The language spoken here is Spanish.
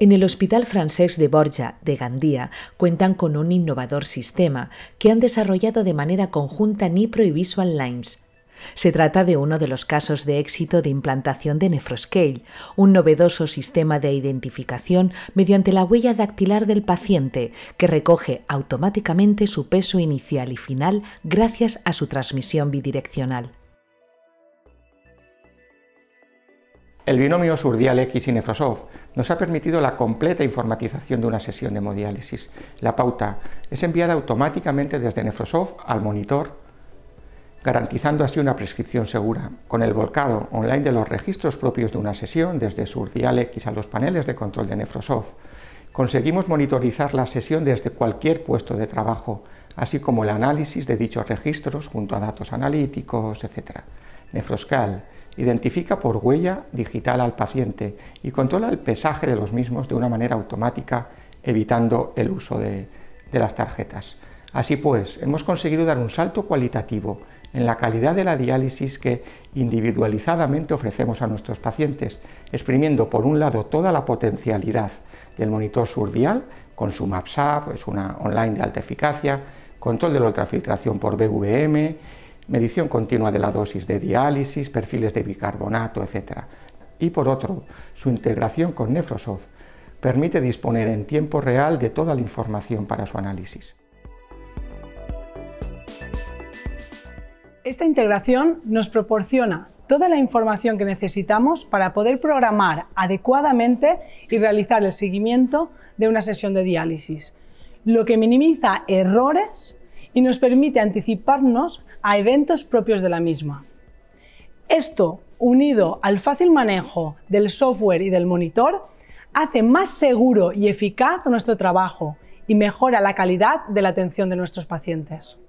En el Hospital Francés de Borja de Gandía cuentan con un innovador sistema que han desarrollado de manera conjunta Nipro y Visual Lines. Se trata de uno de los casos de éxito de implantación de Nefroscale, un novedoso sistema de identificación mediante la huella dactilar del paciente que recoge automáticamente su peso inicial y final gracias a su transmisión bidireccional. El binomio Surdialex y Nefrosoft nos ha permitido la completa informatización de una sesión de hemodiálisis. La pauta es enviada automáticamente desde Nefrosoft al monitor, garantizando así una prescripción segura. Con el volcado online de los registros propios de una sesión desde Surdialex a los paneles de control de Nefrosoft, conseguimos monitorizar la sesión desde cualquier puesto de trabajo, así como el análisis de dichos registros junto a datos analíticos, etc. Nefroscal identifica por huella digital al paciente y controla el pesaje de los mismos de una manera automática, evitando el uso de, las tarjetas. Así pues, hemos conseguido dar un salto cualitativo en la calidad de la diálisis que individualizadamente ofrecemos a nuestros pacientes, exprimiendo por un lado toda la potencialidad del monitor surdial con su MAPSAP, es una online de alta eficacia, control de la ultrafiltración por BVM, medición continua de la dosis de diálisis, perfiles de bicarbonato, etc. Y por otro, su integración con Nefrosoft permite disponer en tiempo real de toda la información para su análisis. Esta integración nos proporciona toda la información que necesitamos para poder programar adecuadamente y realizar el seguimiento de una sesión de diálisis, lo que minimiza errores y nos permite anticiparnos a eventos propios de la misma. Esto, unido al fácil manejo del software y del monitor, hace más seguro y eficaz nuestro trabajo y mejora la calidad de la atención de nuestros pacientes.